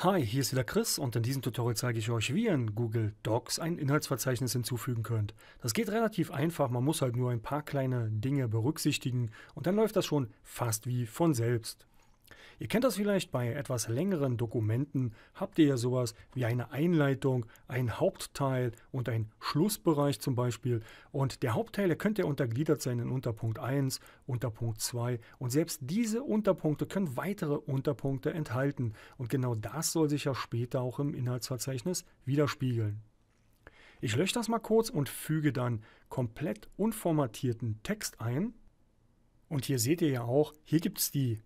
Hi, hier ist wieder Chris und in diesem Tutorial zeige ich euch, wie ihr in Google Docs ein Inhaltsverzeichnis hinzufügen könnt. Das geht relativ einfach, man muss halt nur ein paar kleine Dinge berücksichtigen und dann läuft das schon fast wie von selbst. Ihr kennt das vielleicht bei etwas längeren Dokumenten, habt ihr ja sowas wie eine Einleitung, ein Hauptteil und ein Schlussbereich zum Beispiel. Und der Hauptteil, der könnte ja untergliedert sein in Unterpunkt 1, Unterpunkt 2 und selbst diese Unterpunkte können weitere Unterpunkte enthalten. Und genau das soll sich ja später auch im Inhaltsverzeichnis widerspiegeln. Ich lösche das mal kurz und füge dann komplett unformatierten Text ein. Und hier seht ihr ja auch, hier gibt es die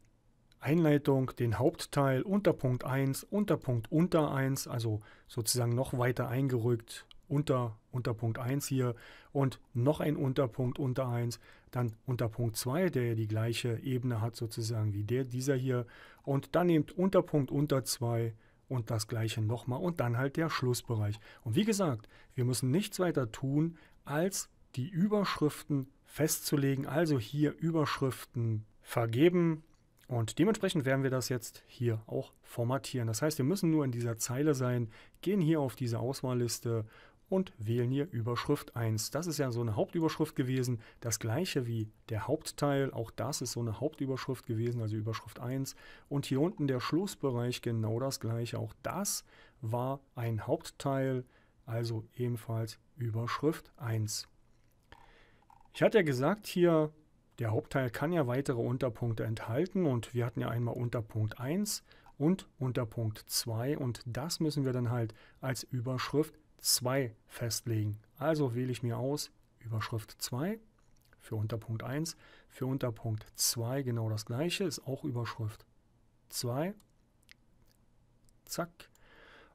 Einleitung den Hauptteil Unterpunkt 1, Unterpunkt unter 1, also sozusagen noch weiter eingerückt unter Unterpunkt 1 hier und noch ein Unterpunkt unter 1, dann Unterpunkt 2, der ja die gleiche Ebene hat sozusagen wie der dieser hier und dann nehmt Unterpunkt unter 2 und das gleiche nochmal und dann halt der Schlussbereich. Und wie gesagt, wir müssen nichts weiter tun, als die Überschriften festzulegen, also hier Überschriften vergeben, und dementsprechend werden wir das jetzt hier auch formatieren. Das heißt, wir müssen nur in dieser Zeile sein, gehen hier auf diese Auswahlliste und wählen hier Überschrift 1. Das ist ja so eine Hauptüberschrift gewesen, das gleiche wie der Hauptteil, auch das ist so eine Hauptüberschrift gewesen, also Überschrift 1. Und hier unten der Schlussbereich genau das gleiche, auch das war ein Hauptteil, also ebenfalls Überschrift 1. Ich hatte ja gesagt, hier der Hauptteil kann ja weitere Unterpunkte enthalten und wir hatten ja einmal Unterpunkt 1 und Unterpunkt 2 und das müssen wir dann halt als Überschrift 2 festlegen. Also wähle ich mir aus Überschrift 2 für Unterpunkt 1, für Unterpunkt 2 genau das gleiche, ist auch Überschrift 2. Zack.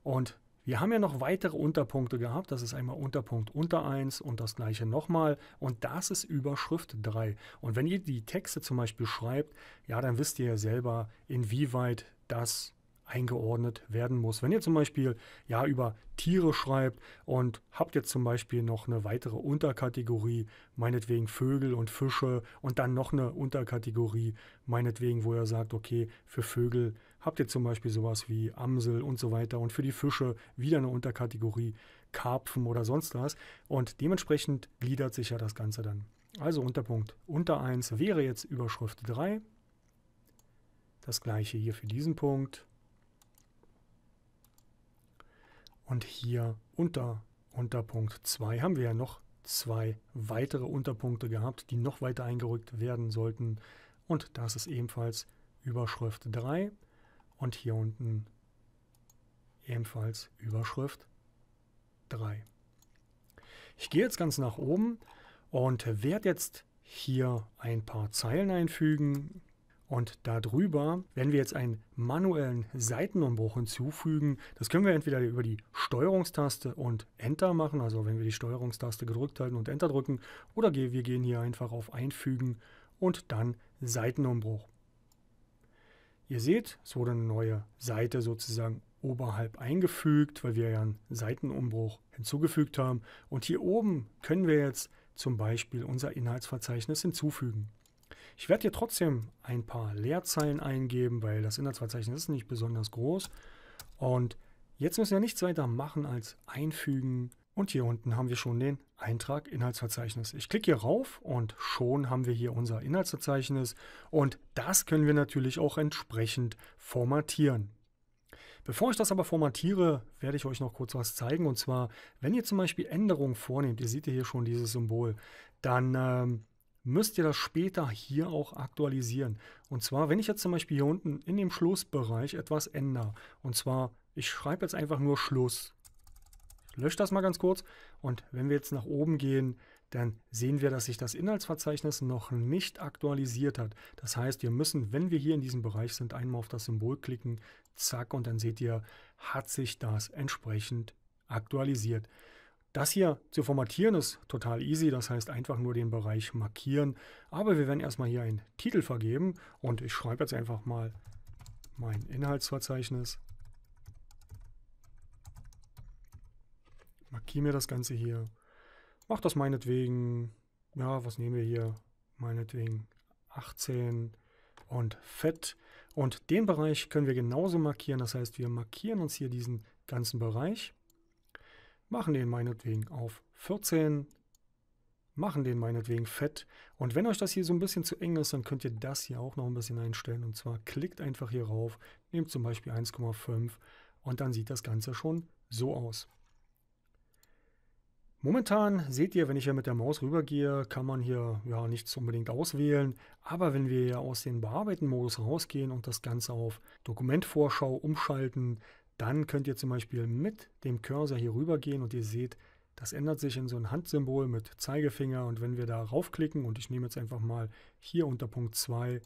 Und wir haben ja noch weitere Unterpunkte gehabt. Das ist einmal Unterpunkt unter 1 und das gleiche nochmal. Und das ist Überschrift 3. Und wenn ihr die Texte zum Beispiel schreibt, ja, dann wisst ihr ja selber, inwieweit das eingeordnet werden muss. Wenn ihr zum Beispiel ja über Tiere schreibt und habt jetzt zum Beispiel noch eine weitere Unterkategorie, meinetwegen Vögel und Fische und dann noch eine Unterkategorie, meinetwegen, wo ihr sagt, okay, für Vögel habt ihr zum Beispiel sowas wie Amsel und so weiter und für die Fische wieder eine Unterkategorie Karpfen oder sonst was und dementsprechend gliedert sich ja das Ganze dann. Also Unterpunkt unter 1 wäre jetzt Überschrift 3. Das gleiche hier für diesen Punkt. Und hier unter Unterpunkt 2 haben wir ja noch zwei weitere Unterpunkte gehabt, die noch weiter eingerückt werden sollten. Und das ist ebenfalls Überschrift 3 und hier unten ebenfalls Überschrift 3. Ich gehe jetzt ganz nach oben und werde jetzt hier ein paar Zeilen einfügen. Und darüber werden wir jetzt einen manuellen Seitenumbruch hinzufügen. Das können wir entweder über die Steuerungstaste und Enter machen, also wenn wir die Steuerungstaste gedrückt halten und Enter drücken, oder wir gehen hier einfach auf Einfügen und dann Seitenumbruch. Ihr seht, es wurde eine neue Seite sozusagen oberhalb eingefügt, weil wir ja einen Seitenumbruch hinzugefügt haben. Und hier oben können wir jetzt zum Beispiel unser Inhaltsverzeichnis hinzufügen. Ich werde hier trotzdem ein paar Leerzeilen eingeben, weil das Inhaltsverzeichnis ist nicht besonders groß. Und jetzt müssen wir nichts weiter machen als einfügen. Und hier unten haben wir schon den Eintrag Inhaltsverzeichnis. Ich klicke hier rauf und schon haben wir hier unser Inhaltsverzeichnis. Und das können wir natürlich auch entsprechend formatieren. Bevor ich das aber formatiere, werde ich euch noch kurz was zeigen. Und zwar, wenn ihr zum Beispiel Änderungen vornehmt, ihr seht ja hier schon dieses Symbol, dann ähm, müsst ihr das später hier auch aktualisieren. Und zwar, wenn ich jetzt zum Beispiel hier unten in dem Schlussbereich etwas ändere, und zwar, ich schreibe jetzt einfach nur Schluss. Ich lösche das mal ganz kurz und wenn wir jetzt nach oben gehen, dann sehen wir, dass sich das Inhaltsverzeichnis noch nicht aktualisiert hat. Das heißt, wir müssen, wenn wir hier in diesem Bereich sind, einmal auf das Symbol klicken, zack, und dann seht ihr, hat sich das entsprechend aktualisiert. Das hier zu formatieren ist total easy, das heißt einfach nur den Bereich markieren. Aber wir werden erstmal hier einen Titel vergeben und ich schreibe jetzt einfach mal mein Inhaltsverzeichnis. Markiere mir das Ganze hier. Mach das meinetwegen, ja, was nehmen wir hier? Meinetwegen 18 und fett. Und den Bereich können wir genauso markieren. Das heißt, wir markieren uns hier diesen ganzen Bereich machen den meinetwegen auf 14, machen den meinetwegen fett. Und wenn euch das hier so ein bisschen zu eng ist, dann könnt ihr das hier auch noch ein bisschen einstellen. Und zwar klickt einfach hier rauf, nehmt zum Beispiel 1,5 und dann sieht das Ganze schon so aus. Momentan seht ihr, wenn ich hier mit der Maus rübergehe, kann man hier ja nichts unbedingt auswählen. Aber wenn wir ja aus dem Bearbeiten-Modus rausgehen und das Ganze auf Dokumentvorschau umschalten, dann könnt ihr zum Beispiel mit dem Cursor hier rüber gehen und ihr seht, das ändert sich in so ein Handsymbol mit Zeigefinger und wenn wir da raufklicken und ich nehme jetzt einfach mal hier unter Punkt 2,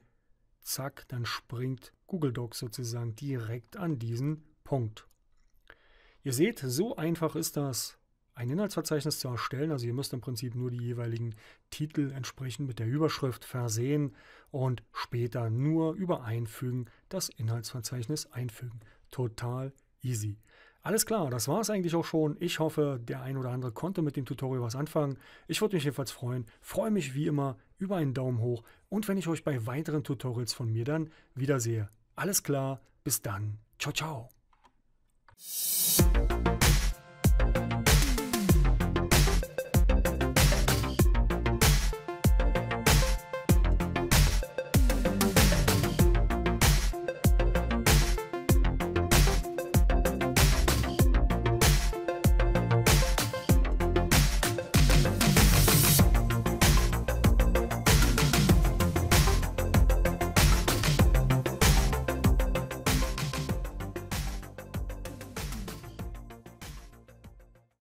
zack, dann springt Google Docs sozusagen direkt an diesen Punkt. Ihr seht, so einfach ist das ein Inhaltsverzeichnis zu erstellen. Also ihr müsst im Prinzip nur die jeweiligen Titel entsprechend mit der Überschrift versehen und später nur über Einfügen das Inhaltsverzeichnis einfügen. Total easy. Alles klar, das war es eigentlich auch schon. Ich hoffe, der ein oder andere konnte mit dem Tutorial was anfangen. Ich würde mich jedenfalls freuen. Freue mich wie immer über einen Daumen hoch und wenn ich euch bei weiteren Tutorials von mir dann wiedersehe. Alles klar, bis dann. Ciao, ciao.